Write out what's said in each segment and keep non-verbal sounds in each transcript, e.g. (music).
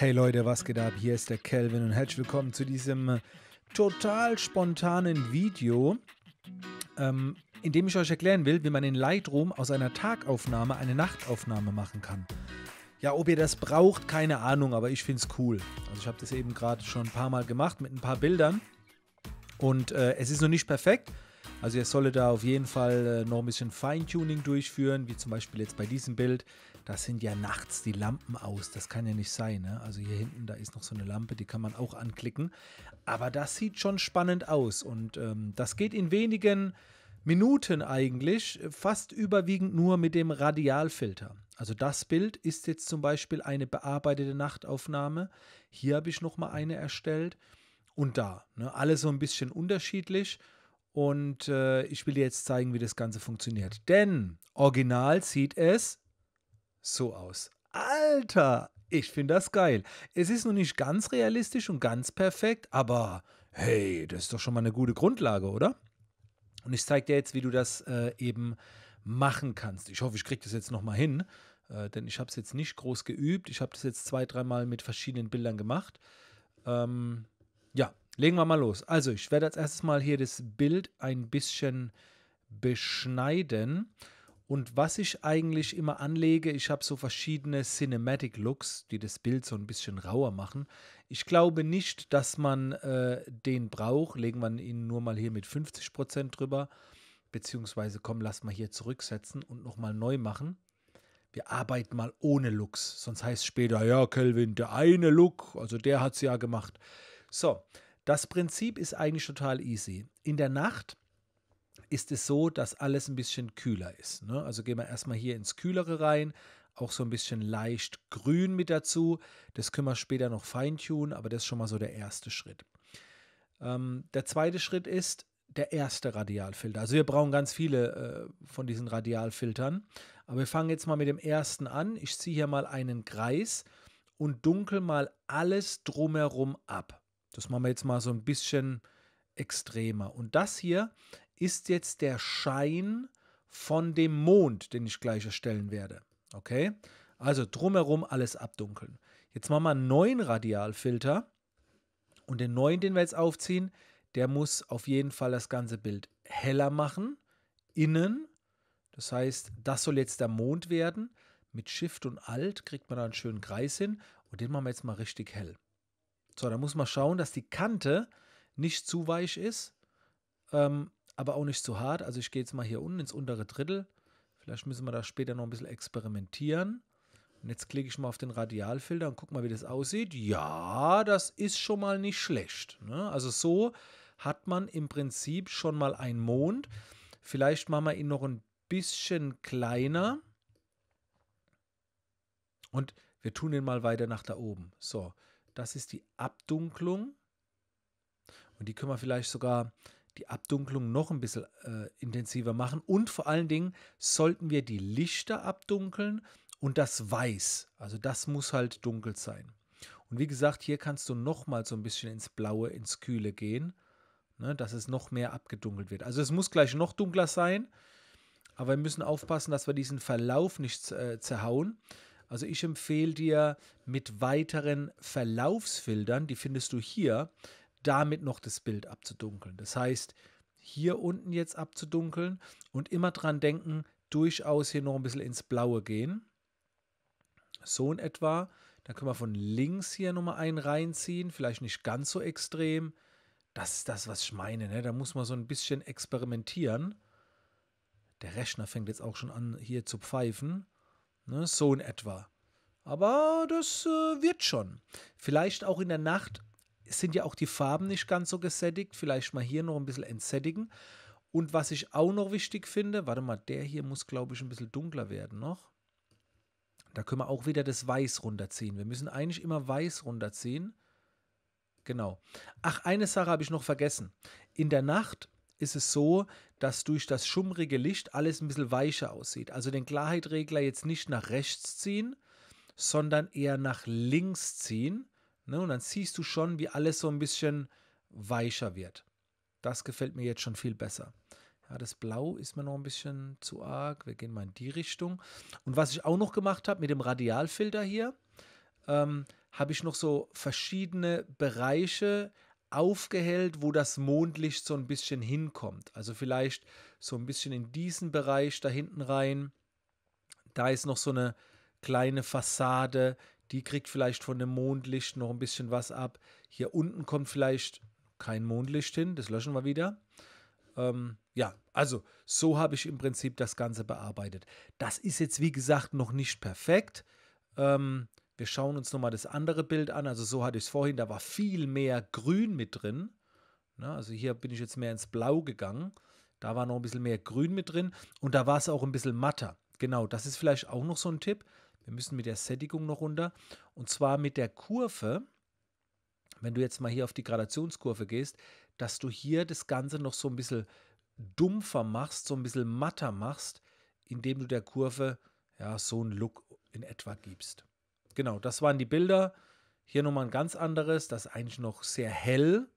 Hey Leute, was geht ab? Hier ist der Kelvin und herzlich willkommen zu diesem äh, total spontanen Video, ähm, in dem ich euch erklären will, wie man in Lightroom aus einer Tagaufnahme eine Nachtaufnahme machen kann. Ja, ob ihr das braucht, keine Ahnung, aber ich finde es cool. Also ich habe das eben gerade schon ein paar Mal gemacht mit ein paar Bildern und äh, es ist noch nicht perfekt, also ihr solltet da auf jeden Fall äh, noch ein bisschen Feintuning durchführen, wie zum Beispiel jetzt bei diesem Bild. Da sind ja nachts die Lampen aus, das kann ja nicht sein. Ne? Also hier hinten, da ist noch so eine Lampe, die kann man auch anklicken. Aber das sieht schon spannend aus und ähm, das geht in wenigen Minuten eigentlich, fast überwiegend nur mit dem Radialfilter. Also das Bild ist jetzt zum Beispiel eine bearbeitete Nachtaufnahme. Hier habe ich nochmal eine erstellt und da. Ne? Alle so ein bisschen unterschiedlich. Und äh, ich will dir jetzt zeigen, wie das Ganze funktioniert. Denn original sieht es so aus. Alter, ich finde das geil. Es ist noch nicht ganz realistisch und ganz perfekt, aber hey, das ist doch schon mal eine gute Grundlage, oder? Und ich zeige dir jetzt, wie du das äh, eben machen kannst. Ich hoffe, ich kriege das jetzt nochmal hin, äh, denn ich habe es jetzt nicht groß geübt. Ich habe das jetzt zwei, dreimal mit verschiedenen Bildern gemacht. Ähm, ja, Legen wir mal los. Also, ich werde als erstes mal hier das Bild ein bisschen beschneiden. Und was ich eigentlich immer anlege, ich habe so verschiedene Cinematic Looks, die das Bild so ein bisschen rauer machen. Ich glaube nicht, dass man äh, den braucht. Legen wir ihn nur mal hier mit 50% drüber. Beziehungsweise, komm, lass mal hier zurücksetzen und nochmal neu machen. Wir arbeiten mal ohne Looks. Sonst heißt später, ja, Kelvin, der eine Look, also der hat es ja gemacht. So, das Prinzip ist eigentlich total easy. In der Nacht ist es so, dass alles ein bisschen kühler ist. Ne? Also gehen wir erstmal hier ins Kühlere rein, auch so ein bisschen leicht grün mit dazu. Das können wir später noch feintunen, aber das ist schon mal so der erste Schritt. Ähm, der zweite Schritt ist der erste Radialfilter. Also wir brauchen ganz viele äh, von diesen Radialfiltern, aber wir fangen jetzt mal mit dem ersten an. Ich ziehe hier mal einen Kreis und dunkel mal alles drumherum ab. Das machen wir jetzt mal so ein bisschen extremer. Und das hier ist jetzt der Schein von dem Mond, den ich gleich erstellen werde. Okay? Also drumherum alles abdunkeln. Jetzt machen wir einen neuen Radialfilter. Und den neuen, den wir jetzt aufziehen, der muss auf jeden Fall das ganze Bild heller machen. Innen. Das heißt, das soll jetzt der Mond werden. Mit Shift und Alt kriegt man da einen schönen Kreis hin. Und den machen wir jetzt mal richtig hell. So, da muss man schauen, dass die Kante nicht zu weich ist, ähm, aber auch nicht zu hart. Also ich gehe jetzt mal hier unten ins untere Drittel. Vielleicht müssen wir da später noch ein bisschen experimentieren. Und jetzt klicke ich mal auf den Radialfilter und gucke mal, wie das aussieht. Ja, das ist schon mal nicht schlecht. Ne? Also so hat man im Prinzip schon mal einen Mond. Vielleicht machen wir ihn noch ein bisschen kleiner. Und wir tun ihn mal weiter nach da oben. So, das ist die Abdunklung. Und die können wir vielleicht sogar die Abdunklung noch ein bisschen äh, intensiver machen. Und vor allen Dingen sollten wir die Lichter abdunkeln und das Weiß. Also das muss halt dunkel sein. Und wie gesagt, hier kannst du nochmal so ein bisschen ins Blaue, ins Kühle gehen, ne, dass es noch mehr abgedunkelt wird. Also es muss gleich noch dunkler sein, aber wir müssen aufpassen, dass wir diesen Verlauf nicht äh, zerhauen. Also ich empfehle dir mit weiteren Verlaufsfiltern, die findest du hier, damit noch das Bild abzudunkeln. Das heißt, hier unten jetzt abzudunkeln und immer dran denken, durchaus hier noch ein bisschen ins Blaue gehen. So in etwa. Dann können wir von links hier nochmal einen reinziehen, vielleicht nicht ganz so extrem. Das ist das, was ich meine. Ne? Da muss man so ein bisschen experimentieren. Der Rechner fängt jetzt auch schon an, hier zu pfeifen. Ne, so in etwa. Aber das äh, wird schon. Vielleicht auch in der Nacht sind ja auch die Farben nicht ganz so gesättigt. Vielleicht mal hier noch ein bisschen entsättigen. Und was ich auch noch wichtig finde, warte mal, der hier muss, glaube ich, ein bisschen dunkler werden noch. Da können wir auch wieder das Weiß runterziehen. Wir müssen eigentlich immer Weiß runterziehen. Genau. Ach, eine Sache habe ich noch vergessen. In der Nacht ist es so, dass durch das schummrige Licht alles ein bisschen weicher aussieht. Also den Klarheitregler jetzt nicht nach rechts ziehen, sondern eher nach links ziehen. Ne? Und dann siehst du schon, wie alles so ein bisschen weicher wird. Das gefällt mir jetzt schon viel besser. Ja, das Blau ist mir noch ein bisschen zu arg. Wir gehen mal in die Richtung. Und was ich auch noch gemacht habe mit dem Radialfilter hier, ähm, habe ich noch so verschiedene Bereiche aufgehellt, wo das Mondlicht so ein bisschen hinkommt. Also vielleicht so ein bisschen in diesen Bereich da hinten rein. Da ist noch so eine kleine Fassade, die kriegt vielleicht von dem Mondlicht noch ein bisschen was ab. Hier unten kommt vielleicht kein Mondlicht hin, das löschen wir wieder. Ähm, ja, also so habe ich im Prinzip das Ganze bearbeitet. Das ist jetzt, wie gesagt, noch nicht perfekt. Ähm, wir schauen uns nochmal das andere Bild an. Also so hatte ich es vorhin, da war viel mehr Grün mit drin. Na, also hier bin ich jetzt mehr ins Blau gegangen. Da war noch ein bisschen mehr Grün mit drin und da war es auch ein bisschen matter. Genau, das ist vielleicht auch noch so ein Tipp. Wir müssen mit der Sättigung noch runter. Und zwar mit der Kurve, wenn du jetzt mal hier auf die Gradationskurve gehst, dass du hier das Ganze noch so ein bisschen dumpfer machst, so ein bisschen matter machst, indem du der Kurve ja so einen Look in etwa gibst genau, das waren die Bilder. Hier nochmal ein ganz anderes, das ist eigentlich noch sehr hell.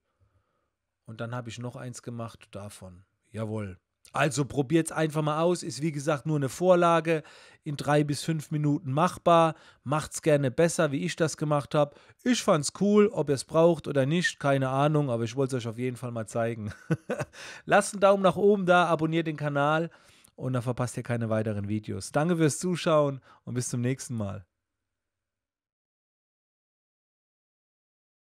Und dann habe ich noch eins gemacht davon. Jawohl. Also probiert es einfach mal aus. Ist wie gesagt nur eine Vorlage. In drei bis fünf Minuten machbar. Macht es gerne besser, wie ich das gemacht habe. Ich fand es cool. Ob ihr es braucht oder nicht, keine Ahnung. Aber ich wollte es euch auf jeden Fall mal zeigen. (laughs) Lasst einen Daumen nach oben da, abonniert den Kanal und dann verpasst ihr keine weiteren Videos. Danke fürs Zuschauen und bis zum nächsten Mal.